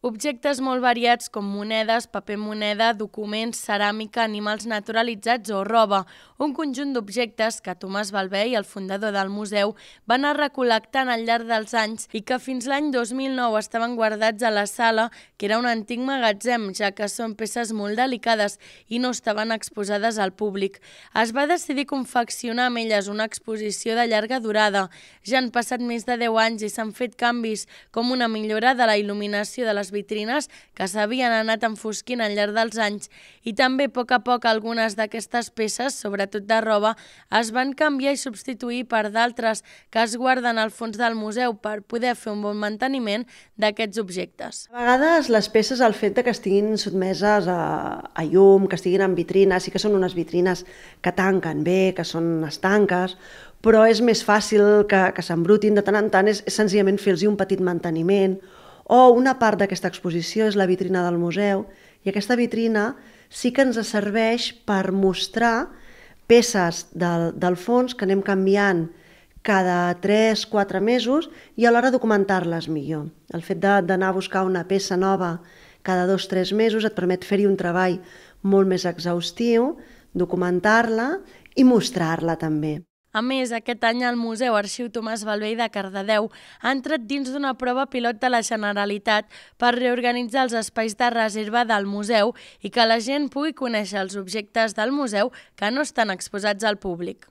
Objectes molt variats com monedes, paper moneda, documents, ceràmica, animals naturalitzats o roba. Un conjunt d'objectes que Tomàs Balbé i el fundador del museu van anar recol·lectant al llarg dels anys i que fins l'any 2009 estaven guardats a la sala, que era un antic magatzem, ja que són peces molt delicades i no estaven exposades al públic. Es va decidir confeccionar amb elles una exposició de llarga durada. Ja han passat més de 10 anys i s'han fet canvis, com una millora de la il·luminació de les vitrines que s'havien anat enfosquint al llarg dels anys i també a poc a poc algunes d'aquestes peces, sobretot de roba, es van canviar i substituir per d'altres que es guarden al fons del museu per poder fer un bon manteniment d'aquests objectes. A vegades les peces, el fet de que estiguin sotmeses a, a llum, que estiguin en vitrines, sí que són unes vitrines que tanquen bé, que són estanques, però és més fàcil que, que s'embrutin de tant en tant, és, és senzillament fer-los un petit manteniment o una part d'aquesta exposició és la vitrina del museu i aquesta vitrina sí que ens serveix per mostrar peces del, del fons que anem canviant cada 3-4 mesos i alhora documentar-les millor. El fet d'anar a buscar una peça nova cada 2-3 mesos et permet fer-hi un treball molt més exhaustiu, documentar-la i mostrar-la també. A més, aquest any el Museu Arxiu Tomàs Balvei de Cardedeu ha entrat dins d'una prova pilot de la Generalitat per reorganitzar els espais de reserva del museu i que la gent pugui conèixer els objectes del museu que no estan exposats al públic.